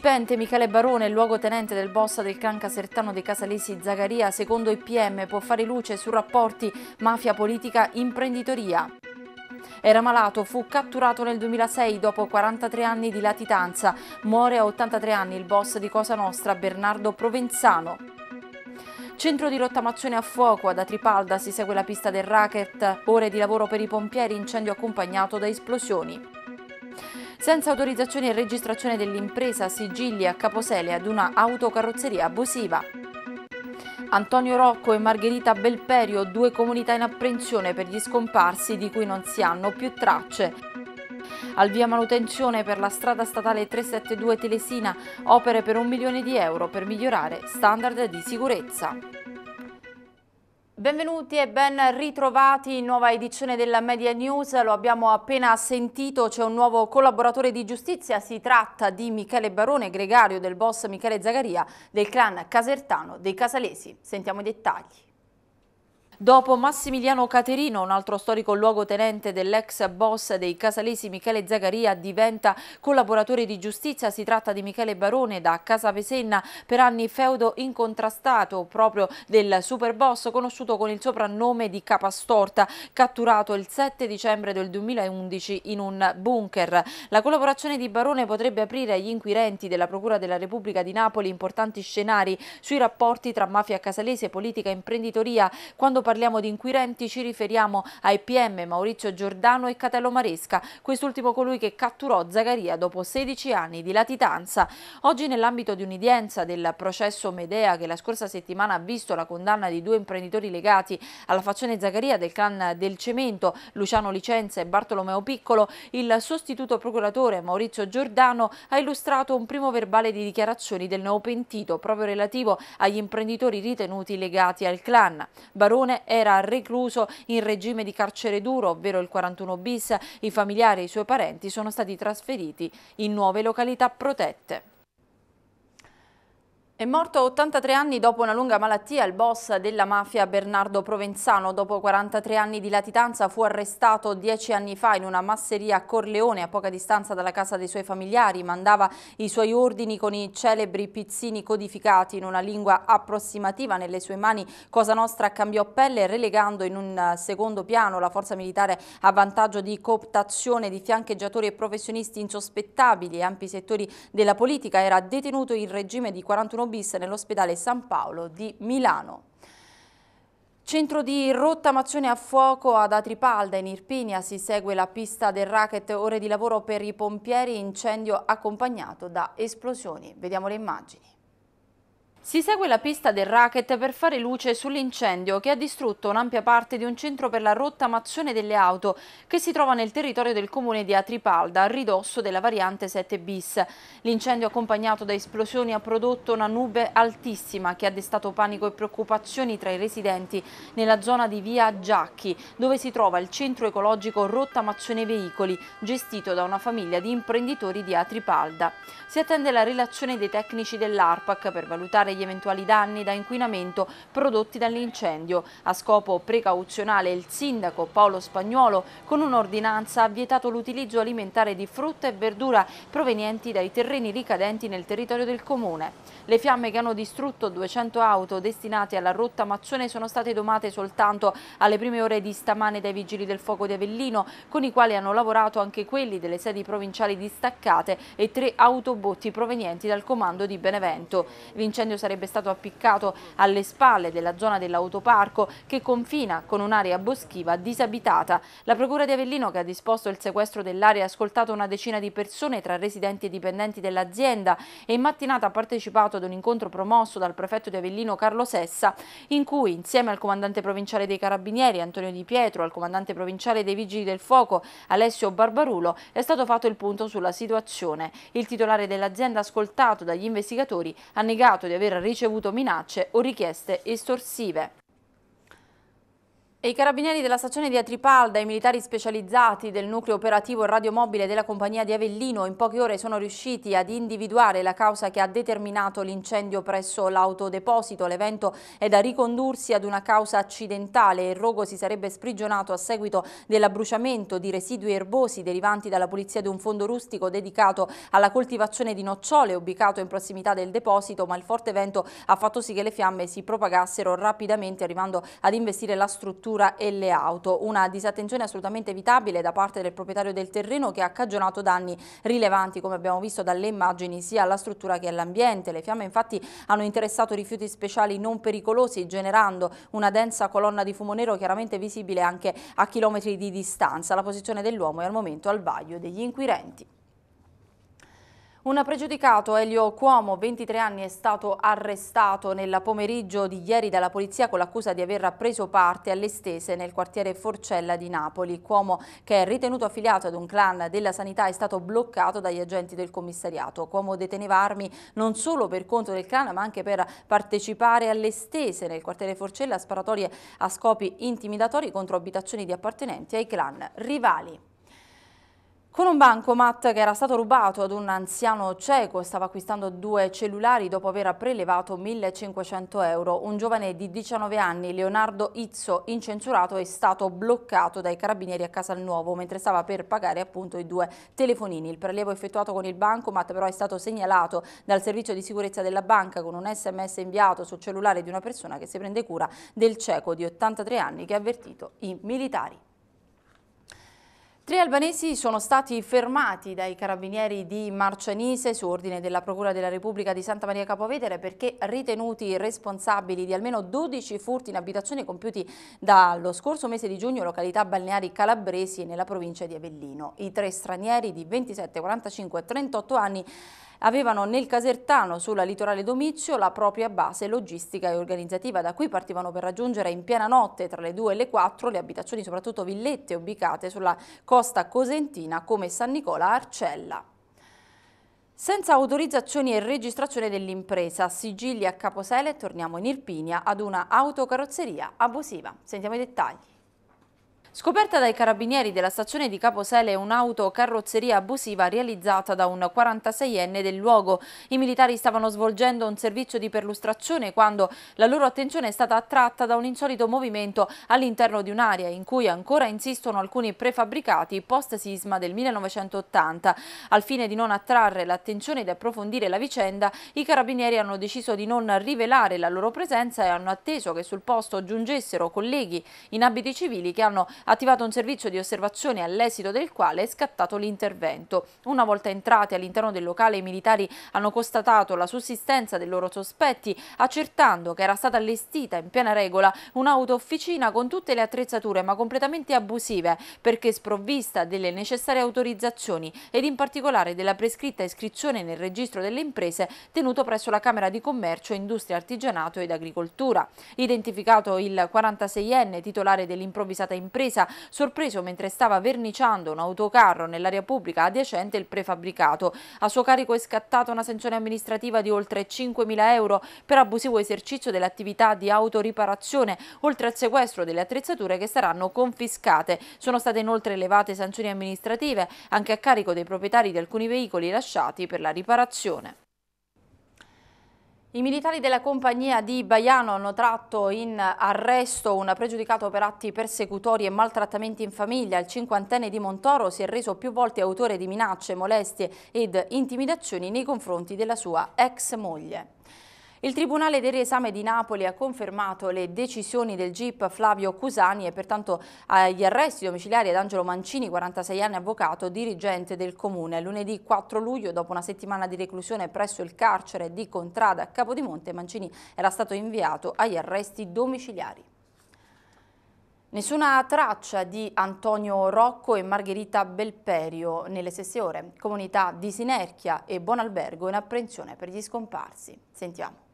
Si Michele Barone, luogotenente del boss del clan Casertano dei Casalesi Zagaria, secondo IPM può fare luce su rapporti mafia-politica-imprenditoria. Era malato, fu catturato nel 2006 dopo 43 anni di latitanza. Muore a 83 anni il boss di Cosa Nostra, Bernardo Provenzano. Centro di rottamazione a fuoco ad Atripalda si segue la pista del racket, ore di lavoro per i pompieri, incendio accompagnato da esplosioni. Senza autorizzazione e registrazione dell'impresa, sigilli a Caposele ad una autocarrozzeria abusiva. Antonio Rocco e Margherita Belperio, due comunità in apprensione per gli scomparsi di cui non si hanno più tracce. Al via manutenzione per la strada statale 372 Telesina, opere per un milione di euro per migliorare standard di sicurezza. Benvenuti e ben ritrovati in nuova edizione della Media News, lo abbiamo appena sentito, c'è un nuovo collaboratore di giustizia, si tratta di Michele Barone, gregario del boss Michele Zagaria del clan casertano dei Casalesi. Sentiamo i dettagli. Dopo Massimiliano Caterino, un altro storico luogotenente dell'ex boss dei casalesi Michele Zagaria diventa collaboratore di giustizia. Si tratta di Michele Barone da Casa Vesenna, per anni feudo incontrastato proprio del superboss conosciuto con il soprannome di Capastorta, catturato il 7 dicembre del 2011 in un bunker. La collaborazione di Barone potrebbe aprire agli inquirenti della Procura della Repubblica di Napoli importanti scenari sui rapporti tra mafia casalese, politica e imprenditoria quando parliamo di inquirenti ci riferiamo ai PM Maurizio Giordano e Catello Maresca, quest'ultimo colui che catturò Zagaria dopo 16 anni di latitanza. Oggi nell'ambito di un'udienza del processo Medea che la scorsa settimana ha visto la condanna di due imprenditori legati alla fazione Zagaria del clan del Cemento, Luciano Licenza e Bartolomeo Piccolo, il sostituto procuratore Maurizio Giordano ha illustrato un primo verbale di dichiarazioni del neopentito proprio relativo agli imprenditori ritenuti legati al clan. Barone era recluso in regime di carcere duro, ovvero il 41 bis. I familiari e i suoi parenti sono stati trasferiti in nuove località protette. È morto a 83 anni dopo una lunga malattia il boss della mafia Bernardo Provenzano. Dopo 43 anni di latitanza fu arrestato 10 anni fa in una masseria a Corleone a poca distanza dalla casa dei suoi familiari. Mandava i suoi ordini con i celebri pizzini codificati in una lingua approssimativa. Nelle sue mani Cosa Nostra cambiò pelle relegando in un eh, secondo piano la forza militare a vantaggio di cooptazione di fiancheggiatori e professionisti insospettabili. e Ampi settori della politica era detenuto in regime di 41 bis nell'ospedale San Paolo di Milano. Centro di rottamazione a fuoco ad Atripalda in Irpinia si segue la pista del racket, ore di lavoro per i pompieri, incendio accompagnato da esplosioni. Vediamo le immagini. Si segue la pista del racket per fare luce sull'incendio che ha distrutto un'ampia parte di un centro per la rottamazione delle auto che si trova nel territorio del comune di Atripalda, a ridosso della variante 7 bis. L'incendio accompagnato da esplosioni ha prodotto una nube altissima che ha destato panico e preoccupazioni tra i residenti nella zona di via Giacchi, dove si trova il centro ecologico rottamazione veicoli, gestito da una famiglia di imprenditori di Atripalda. Si attende la relazione dei tecnici dell'ARPAC per valutare agli eventuali danni da inquinamento prodotti dall'incendio. A scopo precauzionale il sindaco Paolo Spagnuolo con un'ordinanza ha vietato l'utilizzo alimentare di frutta e verdura provenienti dai terreni ricadenti nel territorio del comune. Le fiamme che hanno distrutto 200 auto destinate alla rotta Mazzone sono state domate soltanto alle prime ore di stamane dai vigili del fuoco di Avellino con i quali hanno lavorato anche quelli delle sedi provinciali distaccate e tre autobotti provenienti dal comando di Benevento. L'incendio sarebbe stato appiccato alle spalle della zona dell'autoparco che confina con un'area boschiva disabitata. La Procura di Avellino che ha disposto il sequestro dell'area ha ascoltato una decina di persone tra residenti e dipendenti dell'azienda e in mattinata ha partecipato ad un incontro promosso dal prefetto di Avellino Carlo Sessa in cui insieme al comandante provinciale dei Carabinieri Antonio Di Pietro, al comandante provinciale dei Vigili del Fuoco Alessio Barbarulo è stato fatto il punto sulla situazione. Il titolare dell'azienda ascoltato dagli investigatori ha negato di aver aver ricevuto minacce o richieste estorsive. I carabinieri della stazione di Atripalda e i militari specializzati del nucleo operativo radiomobile della compagnia di Avellino in poche ore sono riusciti ad individuare la causa che ha determinato l'incendio presso l'autodeposito. L'evento è da ricondursi ad una causa accidentale. Il rogo si sarebbe sprigionato a seguito dell'abbruciamento di residui erbosi derivanti dalla pulizia di un fondo rustico dedicato alla coltivazione di nocciole ubicato in prossimità del deposito, ma il forte vento ha fatto sì che le fiamme si propagassero rapidamente arrivando ad investire la struttura l'agricoltura e le auto. Una disattenzione assolutamente evitabile da parte del proprietario del terreno che ha cagionato danni rilevanti, come abbiamo visto dalle immagini, sia alla struttura che all'ambiente. Le fiamme infatti hanno interessato rifiuti speciali non pericolosi, generando una densa colonna di fumo nero chiaramente visibile anche a chilometri di distanza. La posizione dell'uomo è al momento al vaglio degli inquirenti. Un pregiudicato, Elio Cuomo, 23 anni, è stato arrestato nel pomeriggio di ieri dalla polizia con l'accusa di aver preso parte alle stese nel quartiere Forcella di Napoli. Cuomo, che è ritenuto affiliato ad un clan della sanità, è stato bloccato dagli agenti del commissariato. Cuomo deteneva armi non solo per conto del clan, ma anche per partecipare alle stese nel quartiere Forcella, sparatorie a scopi intimidatori contro abitazioni di appartenenti ai clan rivali. Con un bancomat che era stato rubato ad un anziano cieco stava acquistando due cellulari dopo aver prelevato 1500 euro. Un giovane di 19 anni, Leonardo Izzo, incensurato, è stato bloccato dai carabinieri a Casalnuovo mentre stava per pagare appunto i due telefonini. Il prelievo effettuato con il bancomat però è stato segnalato dal servizio di sicurezza della banca con un sms inviato sul cellulare di una persona che si prende cura del cieco di 83 anni che ha avvertito i militari. Tre albanesi sono stati fermati dai carabinieri di Marcianise su ordine della Procura della Repubblica di Santa Maria Capovedere perché ritenuti responsabili di almeno 12 furti in abitazioni compiuti dallo scorso mese di giugno in località balneari calabresi nella provincia di Avellino. I tre stranieri di 27, 45 e 38 anni avevano nel Casertano, sulla litorale Domizio, la propria base logistica e organizzativa. Da qui partivano per raggiungere in piena notte, tra le 2 e le 4, le abitazioni, soprattutto villette, ubicate sulla costa cosentina come San Nicola Arcella. Senza autorizzazioni e registrazione dell'impresa, sigilli a Caposele, torniamo in Irpinia ad una autocarrozzeria abusiva. Sentiamo i dettagli. Scoperta dai carabinieri della stazione di Caposele un'auto carrozzeria abusiva realizzata da un 46enne del luogo. I militari stavano svolgendo un servizio di perlustrazione quando la loro attenzione è stata attratta da un insolito movimento all'interno di un'area in cui ancora insistono alcuni prefabbricati post-sisma del 1980. Al fine di non attrarre l'attenzione ed approfondire la vicenda, i carabinieri hanno deciso di non rivelare la loro presenza e hanno atteso che sul posto giungessero colleghi in abiti civili che hanno attivato un servizio di osservazione all'esito del quale è scattato l'intervento. Una volta entrati all'interno del locale i militari hanno constatato la sussistenza dei loro sospetti accertando che era stata allestita in piena regola un'autoofficina con tutte le attrezzature ma completamente abusive perché sprovvista delle necessarie autorizzazioni ed in particolare della prescritta iscrizione nel registro delle imprese tenuto presso la Camera di Commercio, Industria, Artigianato ed Agricoltura. Identificato il 46enne titolare dell'improvvisata impresa sorpresa, sorpreso mentre stava verniciando un autocarro nell'area pubblica adiacente il prefabbricato. A suo carico è scattata una sanzione amministrativa di oltre 5.000 euro per abusivo esercizio dell'attività di autoriparazione, oltre al sequestro delle attrezzature che saranno confiscate. Sono state inoltre elevate sanzioni amministrative anche a carico dei proprietari di alcuni veicoli lasciati per la riparazione. I militari della compagnia di Baiano hanno tratto in arresto un pregiudicato per atti persecutori e maltrattamenti in famiglia. Il cinquantenne di Montoro si è reso più volte autore di minacce, molestie ed intimidazioni nei confronti della sua ex moglie. Il Tribunale del Riesame di Napoli ha confermato le decisioni del GIP Flavio Cusani e pertanto agli arresti domiciliari ad Angelo Mancini, 46 anni avvocato, dirigente del Comune. Lunedì 4 luglio, dopo una settimana di reclusione presso il carcere di Contrada a Capodimonte, Mancini era stato inviato agli arresti domiciliari. Nessuna traccia di Antonio Rocco e Margherita Belperio nelle stesse ore. Comunità di Sinerchia e Buonalbergo in apprensione per gli scomparsi. Sentiamo.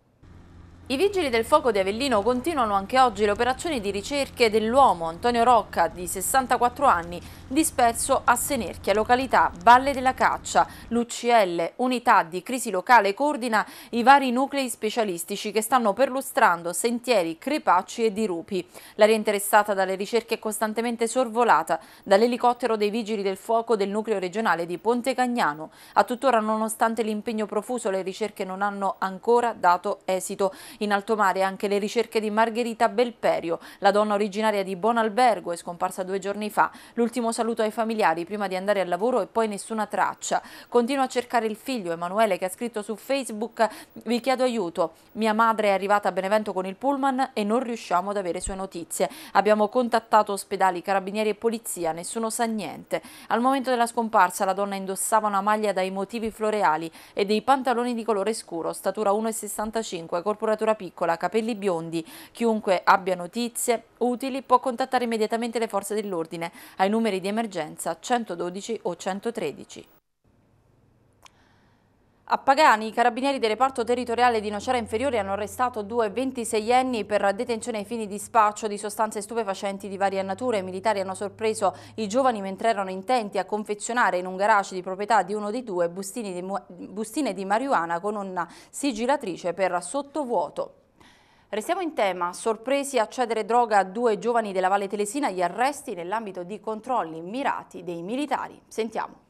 I vigili del fuoco di Avellino continuano anche oggi le operazioni di ricerche dell'uomo Antonio Rocca, di 64 anni, disperso a Senerchia, località Valle della Caccia. L'UCL, unità di crisi locale, coordina i vari nuclei specialistici che stanno perlustrando sentieri, crepacci e dirupi. L'area interessata dalle ricerche è costantemente sorvolata dall'elicottero dei vigili del fuoco del nucleo regionale di Ponte Cagnano. A tuttora, nonostante l'impegno profuso, le ricerche non hanno ancora dato esito. In alto mare anche le ricerche di Margherita Belperio, la donna originaria di Bonalbergo è scomparsa due giorni fa. L'ultimo saluto ai familiari prima di andare al lavoro e poi nessuna traccia. Continua a cercare il figlio Emanuele che ha scritto su Facebook vi chiedo aiuto, mia madre è arrivata a Benevento con il pullman e non riusciamo ad avere sue notizie. Abbiamo contattato ospedali, carabinieri e polizia, nessuno sa niente. Al momento della scomparsa la donna indossava una maglia dai motivi floreali e dei pantaloni di colore scuro, statura 1,65, corporatura statura piccola, capelli biondi. Chiunque abbia notizie utili può contattare immediatamente le forze dell'ordine ai numeri di emergenza 112 o 113. A Pagani i carabinieri del reparto territoriale di Nocera Inferiore hanno arrestato due 26enni per detenzione ai fini di spaccio di sostanze stupefacenti di varia natura. I militari hanno sorpreso i giovani mentre erano intenti a confezionare in un garage di proprietà di uno dei due di, bustine di marijuana con una sigillatrice per sottovuoto. Restiamo in tema, sorpresi a cedere droga a due giovani della Valle Telesina, gli arresti nell'ambito di controlli mirati dei militari. Sentiamo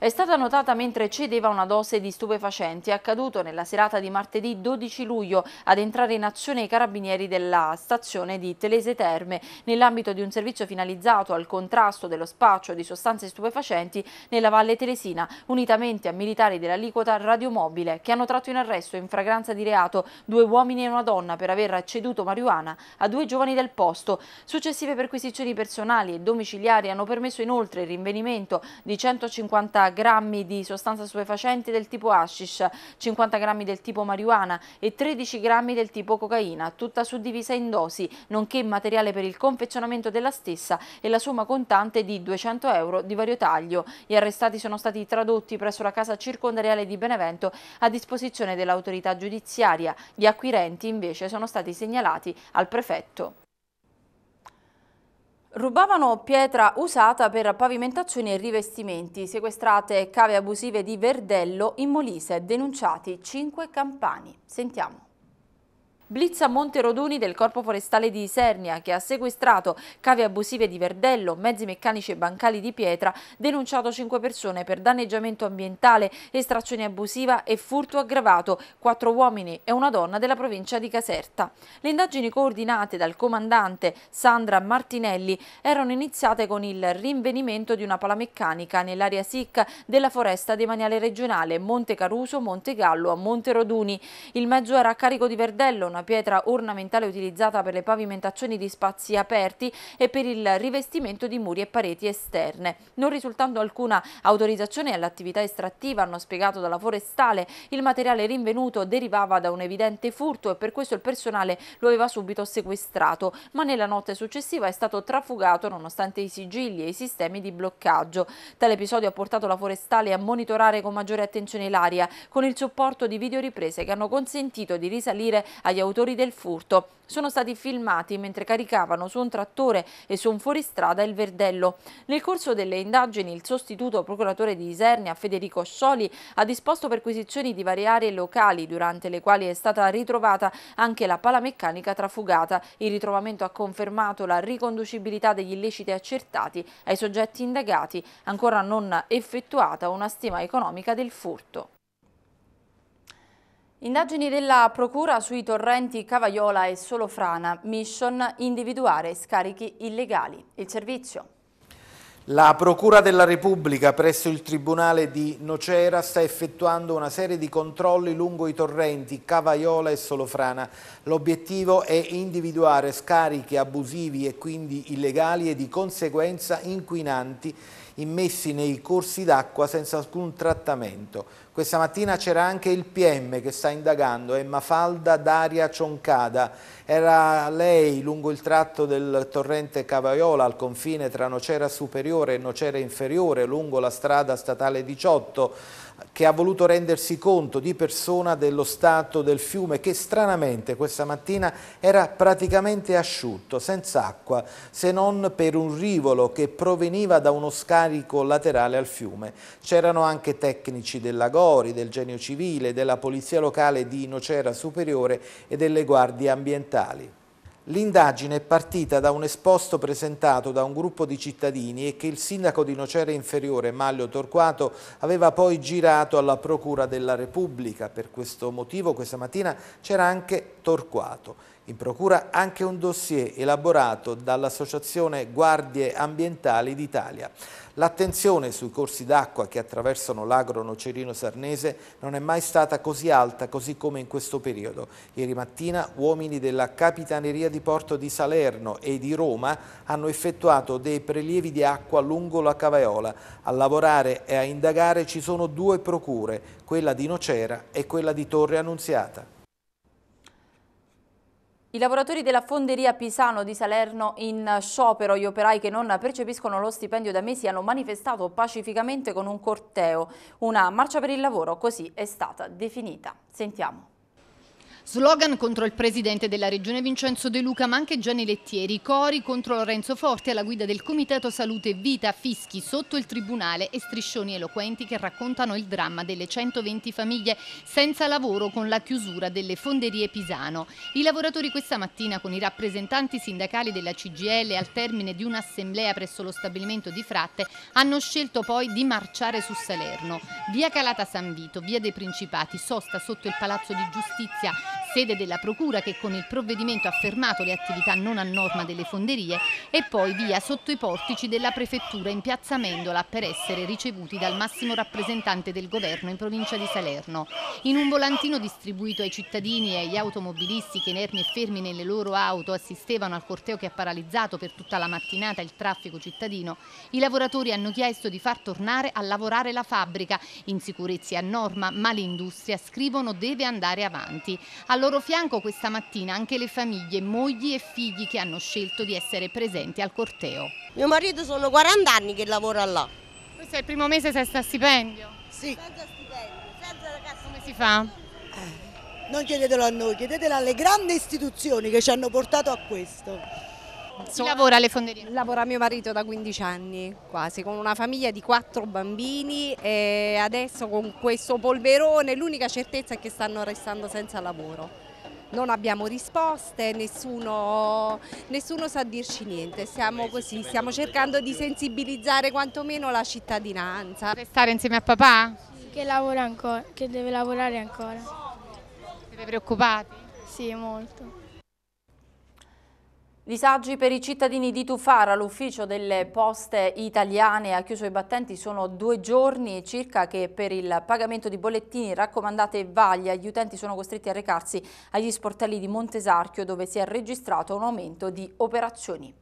è stata notata mentre cedeva una dose di stupefacenti. accaduto nella serata di martedì 12 luglio ad entrare in azione i carabinieri della stazione di Telese Terme nell'ambito di un servizio finalizzato al contrasto dello spaccio di sostanze stupefacenti nella Valle Telesina, unitamente a militari dell'aliquota radiomobile che hanno tratto in arresto in fragranza di reato due uomini e una donna per aver ceduto marijuana a due giovani del posto. Successive perquisizioni personali e domiciliari hanno permesso inoltre il rinvenimento di 150 grammi di sostanza stupefacente del tipo hashish, 50 grammi del tipo marijuana e 13 grammi del tipo cocaina, tutta suddivisa in dosi, nonché materiale per il confezionamento della stessa e la somma contante di 200 euro di vario taglio. Gli arrestati sono stati tradotti presso la casa circondariale di Benevento a disposizione dell'autorità giudiziaria. Gli acquirenti invece sono stati segnalati al prefetto. Rubavano pietra usata per pavimentazioni e rivestimenti, sequestrate cave abusive di Verdello in Molise, denunciati 5 campani. Sentiamo. Blitz a Monte Roduni del Corpo Forestale di Isernia che ha sequestrato cave abusive di Verdello, mezzi meccanici e bancali di pietra, denunciato 5 persone per danneggiamento ambientale, estrazione abusiva e furto aggravato, 4 uomini e una donna della provincia di Caserta. Le indagini coordinate dal comandante Sandra Martinelli erano iniziate con il rinvenimento di una palameccanica nell'area SIC della foresta demaniale regionale Monte Caruso, Monte Gallo a Monte Roduni. Il mezzo era a carico di Verdello, una una pietra ornamentale utilizzata per le pavimentazioni di spazi aperti e per il rivestimento di muri e pareti esterne. Non risultando alcuna autorizzazione all'attività estrattiva, hanno spiegato dalla forestale, il materiale rinvenuto derivava da un evidente furto e per questo il personale lo aveva subito sequestrato, ma nella notte successiva è stato trafugato nonostante i sigilli e i sistemi di bloccaggio. Tale episodio ha portato la forestale a monitorare con maggiore attenzione l'aria, con il supporto di videoriprese che hanno consentito di risalire agli autori autori del furto. Sono stati filmati mentre caricavano su un trattore e su un fuoristrada il verdello. Nel corso delle indagini il sostituto procuratore di Isernia Federico Scioli ha disposto perquisizioni di varie aree locali durante le quali è stata ritrovata anche la pala meccanica trafugata. Il ritrovamento ha confermato la riconducibilità degli illeciti accertati ai soggetti indagati, ancora non effettuata una stima economica del furto. Indagini della Procura sui torrenti Cavaiola e Solofrana, mission individuare scarichi illegali. Il servizio. La Procura della Repubblica presso il Tribunale di Nocera sta effettuando una serie di controlli lungo i torrenti Cavaiola e Solofrana. L'obiettivo è individuare scarichi abusivi e quindi illegali e di conseguenza inquinanti immessi nei corsi d'acqua senza alcun trattamento. Questa mattina c'era anche il PM che sta indagando, Emma Falda Daria Cioncada. Era lei lungo il tratto del torrente Cavaiola al confine tra Nocera Superiore e Nocera Inferiore, lungo la strada statale 18 che ha voluto rendersi conto di persona dello stato del fiume che stranamente questa mattina era praticamente asciutto, senza acqua, se non per un rivolo che proveniva da uno scarico laterale al fiume. C'erano anche tecnici della Gori, del Genio Civile, della Polizia Locale di Nocera Superiore e delle Guardie Ambientali. L'indagine è partita da un esposto presentato da un gruppo di cittadini e che il sindaco di Nocera Inferiore, Maglio Torquato, aveva poi girato alla Procura della Repubblica. Per questo motivo questa mattina c'era anche Torquato. In procura anche un dossier elaborato dall'Associazione Guardie Ambientali d'Italia. L'attenzione sui corsi d'acqua che attraversano l'agro nocerino sarnese non è mai stata così alta così come in questo periodo. Ieri mattina uomini della Capitaneria di Porto di Salerno e di Roma hanno effettuato dei prelievi di acqua lungo la Cavaiola. A lavorare e a indagare ci sono due procure, quella di Nocera e quella di Torre Annunziata. I lavoratori della fonderia Pisano di Salerno in sciopero, gli operai che non percepiscono lo stipendio da mesi hanno manifestato pacificamente con un corteo, una marcia per il lavoro, così è stata definita. Sentiamo. Slogan contro il presidente della regione Vincenzo De Luca, ma anche Gianni Lettieri, cori contro Lorenzo Forte alla guida del Comitato Salute Vita, fischi sotto il tribunale e striscioni eloquenti che raccontano il dramma delle 120 famiglie senza lavoro con la chiusura delle fonderie Pisano. I lavoratori questa mattina con i rappresentanti sindacali della CGL al termine di un'assemblea presso lo stabilimento di Fratte hanno scelto poi di marciare su Salerno, via Calata San Vito, via dei Principati, sosta sotto il Palazzo di Giustizia sede della Procura che con il provvedimento ha fermato le attività non a norma delle fonderie e poi via sotto i portici della Prefettura in piazza Mendola per essere ricevuti dal massimo rappresentante del governo in provincia di Salerno. In un volantino distribuito ai cittadini e agli automobilisti che inermi e fermi nelle loro auto assistevano al corteo che ha paralizzato per tutta la mattinata il traffico cittadino, i lavoratori hanno chiesto di far tornare a lavorare la fabbrica. in sicurezza a norma, ma l'industria, scrivono, deve andare avanti. Allora al loro fianco questa mattina anche le famiglie, mogli e figli che hanno scelto di essere presenti al corteo. Mio marito sono 40 anni che lavora là. Questo è il primo mese senza stipendio? Sì. Senza stipendio, senza ragazzi. Come si fa? Eh, non chiedetelo a noi, chiedetelo alle grandi istituzioni che ci hanno portato a questo. Insomma, lavora alle fonderie? Lavora mio marito da 15 anni quasi, con una famiglia di quattro bambini e adesso con questo polverone l'unica certezza è che stanno restando senza lavoro. Non abbiamo risposte, nessuno, nessuno sa dirci niente, siamo così, stiamo cercando di sensibilizzare quantomeno la cittadinanza. Restare insieme a papà? Che lavora ancora, che deve lavorare ancora. Siete preoccupati? Sì, molto. Disagi per i cittadini di Tufara, l'ufficio delle poste italiane ha chiuso i battenti, sono due giorni circa che per il pagamento di bollettini raccomandate e vaglia gli utenti sono costretti a recarsi agli sportelli di Montesarchio dove si è registrato un aumento di operazioni.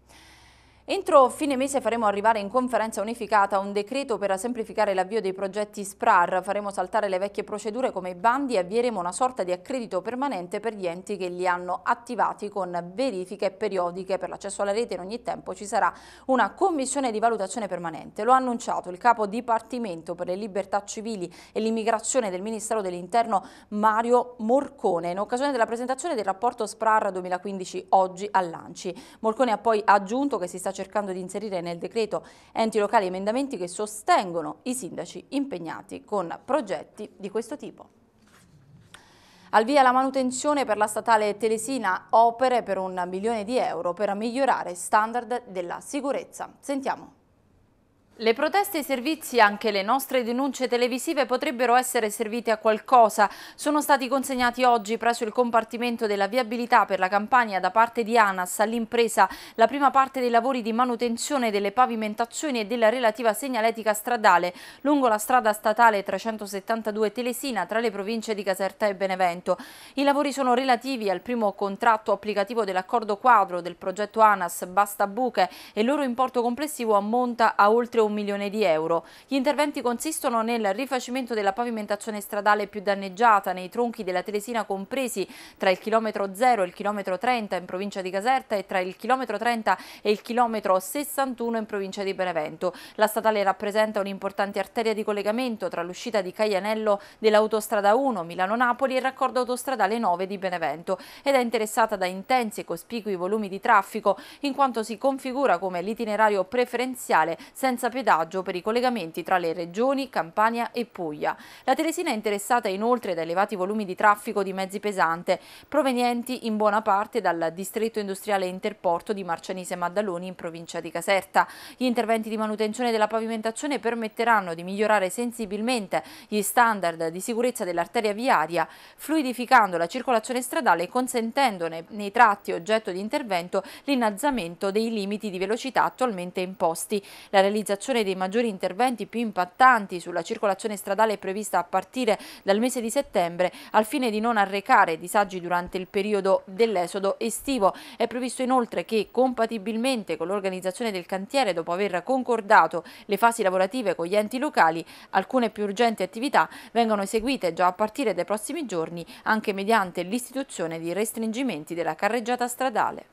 Entro fine mese faremo arrivare in conferenza unificata un decreto per semplificare l'avvio dei progetti SPRAR, faremo saltare le vecchie procedure come i bandi e avvieremo una sorta di accredito permanente per gli enti che li hanno attivati con verifiche periodiche. Per l'accesso alla rete in ogni tempo ci sarà una commissione di valutazione permanente. Lo ha annunciato il capo Dipartimento per le libertà civili e l'immigrazione del Ministero dell'Interno Mario Morcone in occasione della presentazione del rapporto SPRAR 2015 oggi a Lanci. Morcone ha poi aggiunto che si sta cercando di inserire nel decreto enti locali emendamenti che sostengono i sindaci impegnati con progetti di questo tipo. Al via la manutenzione per la statale Telesina, opere per un milione di euro per migliorare standard della sicurezza. Sentiamo. Le proteste e i servizi anche le nostre denunce televisive potrebbero essere servite a qualcosa. Sono stati consegnati oggi presso il compartimento della viabilità per la campagna da parte di ANAS all'impresa la prima parte dei lavori di manutenzione delle pavimentazioni e della relativa segnaletica stradale lungo la strada statale 372 Telesina tra le province di Caserta e Benevento. I lavori sono relativi al primo contratto applicativo dell'accordo quadro del progetto ANAS Basta Buche e il loro importo complessivo ammonta a oltre un un milione di euro. Gli interventi consistono nel rifacimento della pavimentazione stradale più danneggiata nei tronchi della Telesina compresi tra il chilometro 0 e il chilometro 30 in provincia di Caserta e tra il chilometro 30 e il chilometro 61 in provincia di Benevento. La statale rappresenta un'importante arteria di collegamento tra l'uscita di Caglianello dell'autostrada 1 Milano-Napoli e il raccordo autostradale 9 di Benevento ed è interessata da intensi e cospicui volumi di traffico in quanto si configura come l'itinerario preferenziale senza per pedaggio per i collegamenti tra le regioni Campania e Puglia. La Telesina è interessata inoltre da elevati volumi di traffico di mezzi pesante provenienti in buona parte dal distretto industriale interporto di Marcianise Maddaloni in provincia di Caserta. Gli interventi di manutenzione della pavimentazione permetteranno di migliorare sensibilmente gli standard di sicurezza dell'arteria viaria, fluidificando la circolazione stradale e consentendone nei tratti oggetto di intervento l'innalzamento dei limiti di velocità attualmente imposti. La realizzazione l'approvazione dei maggiori interventi più impattanti sulla circolazione stradale prevista a partire dal mese di settembre al fine di non arrecare disagi durante il periodo dell'esodo estivo. È previsto inoltre che, compatibilmente con l'organizzazione del cantiere, dopo aver concordato le fasi lavorative con gli enti locali, alcune più urgenti attività vengano eseguite già a partire dai prossimi giorni anche mediante l'istituzione di restringimenti della carreggiata stradale.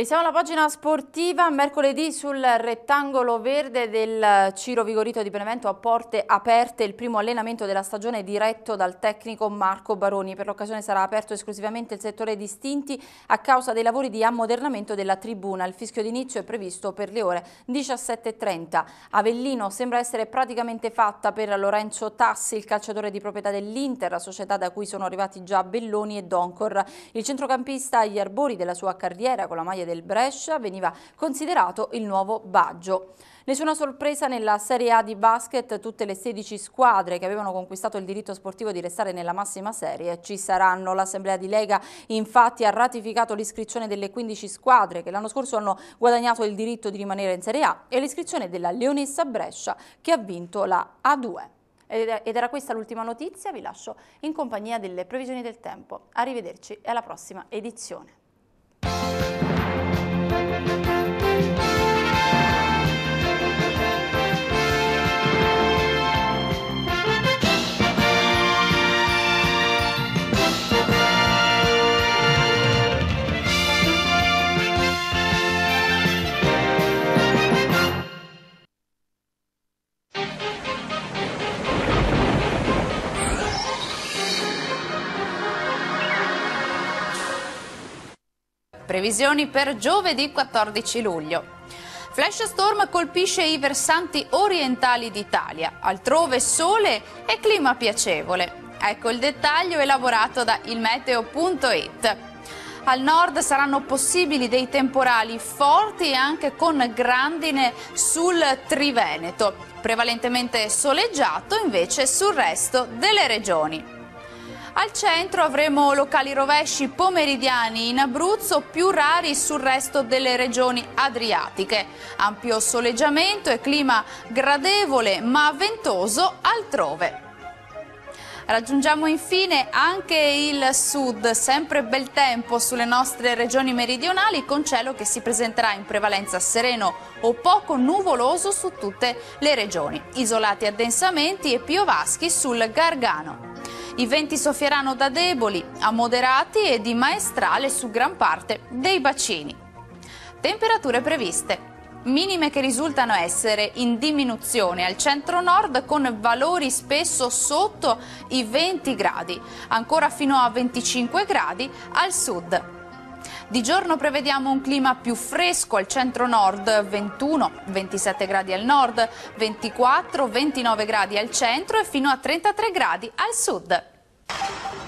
E siamo alla pagina sportiva, mercoledì sul rettangolo verde del Ciro Vigorito di Benevento a porte aperte il primo allenamento della stagione diretto dal tecnico Marco Baroni. Per l'occasione sarà aperto esclusivamente il settore distinti a causa dei lavori di ammodernamento della tribuna. Il fischio d'inizio è previsto per le ore 17.30. Avellino sembra essere praticamente fatta per Lorenzo Tassi, il calciatore di proprietà dell'Inter, la società da cui sono arrivati già Belloni e Doncor. Il centrocampista agli arbori della sua carriera con la maglia del Brescia veniva considerato il nuovo Baggio. Nessuna sorpresa nella Serie A di basket, tutte le 16 squadre che avevano conquistato il diritto sportivo di restare nella massima serie ci saranno. L'Assemblea di Lega infatti ha ratificato l'iscrizione delle 15 squadre che l'anno scorso hanno guadagnato il diritto di rimanere in Serie A e l'iscrizione della Leonessa Brescia che ha vinto la A2. Ed era questa l'ultima notizia, vi lascio in compagnia delle previsioni del tempo. Arrivederci e alla prossima edizione. Previsioni per giovedì 14 luglio. Flash storm colpisce i versanti orientali d'Italia, altrove sole e clima piacevole. Ecco il dettaglio elaborato da ilmeteo.it. Al nord saranno possibili dei temporali forti e anche con grandine sul Triveneto, prevalentemente soleggiato invece sul resto delle regioni. Al centro avremo locali rovesci pomeridiani in Abruzzo più rari sul resto delle regioni adriatiche. Ampio soleggiamento e clima gradevole ma ventoso altrove. Raggiungiamo infine anche il sud, sempre bel tempo sulle nostre regioni meridionali con cielo che si presenterà in prevalenza sereno o poco nuvoloso su tutte le regioni, isolati addensamenti e piovaschi sul Gargano. I venti soffieranno da deboli a moderati e di maestrale su gran parte dei bacini. Temperature previste. Minime che risultano essere in diminuzione al centro-nord con valori spesso sotto i 20 gradi, ancora fino a 25 gradi al sud. Di giorno prevediamo un clima più fresco al centro-nord 21, 27 gradi al nord, 24, 29 gradi al centro e fino a 33 gradi al sud.